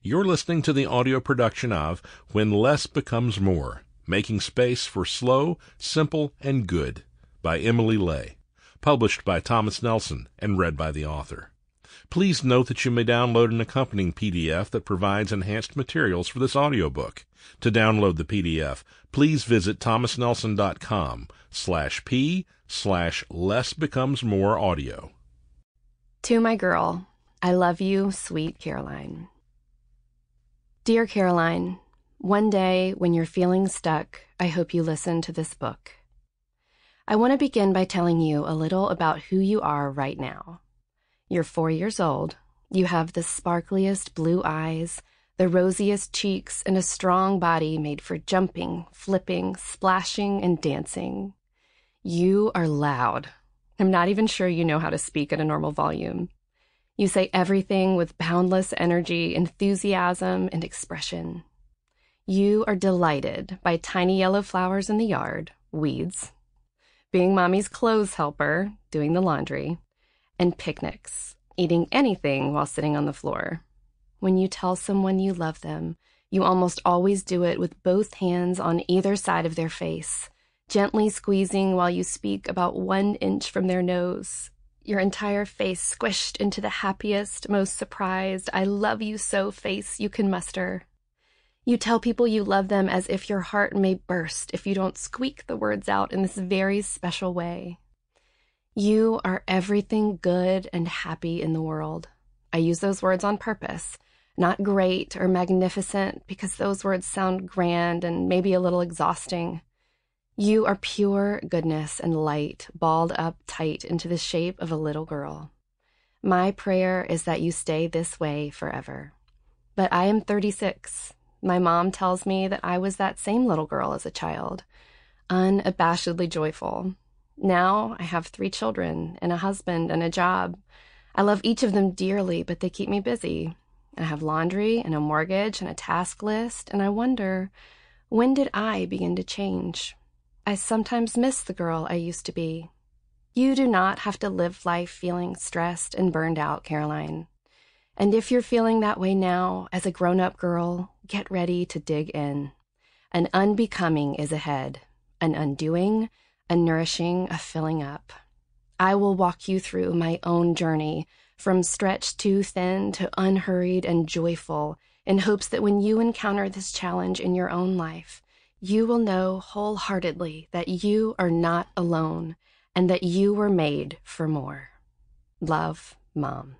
You're listening to the audio production of When Less Becomes More Making Space for Slow, Simple, and Good by Emily Lay, published by Thomas Nelson and read by the author. Please note that you may download an accompanying PDF that provides enhanced materials for this audiobook. To download the PDF, please visit thomasnelson.com slash p slash less becomes more audio. To my girl, I love you, sweet Caroline. Dear Caroline, one day when you're feeling stuck, I hope you listen to this book. I want to begin by telling you a little about who you are right now. You're four years old. You have the sparkliest blue eyes, the rosiest cheeks, and a strong body made for jumping, flipping, splashing, and dancing. You are loud. I'm not even sure you know how to speak at a normal volume. You say everything with boundless energy, enthusiasm, and expression. You are delighted by tiny yellow flowers in the yard, weeds, being mommy's clothes helper, doing the laundry, and picnics, eating anything while sitting on the floor. When you tell someone you love them, you almost always do it with both hands on either side of their face, gently squeezing while you speak about one inch from their nose, your entire face squished into the happiest, most surprised, I love you so face you can muster. You tell people you love them as if your heart may burst if you don't squeak the words out in this very special way. You are everything good and happy in the world. I use those words on purpose, not great or magnificent, because those words sound grand and maybe a little exhausting. You are pure goodness and light balled up tight into the shape of a little girl. My prayer is that you stay this way forever. But I am 36. My mom tells me that I was that same little girl as a child, unabashedly joyful. Now I have three children and a husband and a job. I love each of them dearly, but they keep me busy. I have laundry and a mortgage and a task list, and I wonder when did I begin to change? I sometimes miss the girl I used to be. You do not have to live life feeling stressed and burned out, Caroline. And if you're feeling that way now, as a grown up girl, get ready to dig in. An unbecoming is ahead, an undoing, a nourishing, a filling up. I will walk you through my own journey from stretched too thin to unhurried and joyful in hopes that when you encounter this challenge in your own life, you will know wholeheartedly that you are not alone and that you were made for more. Love, Mom.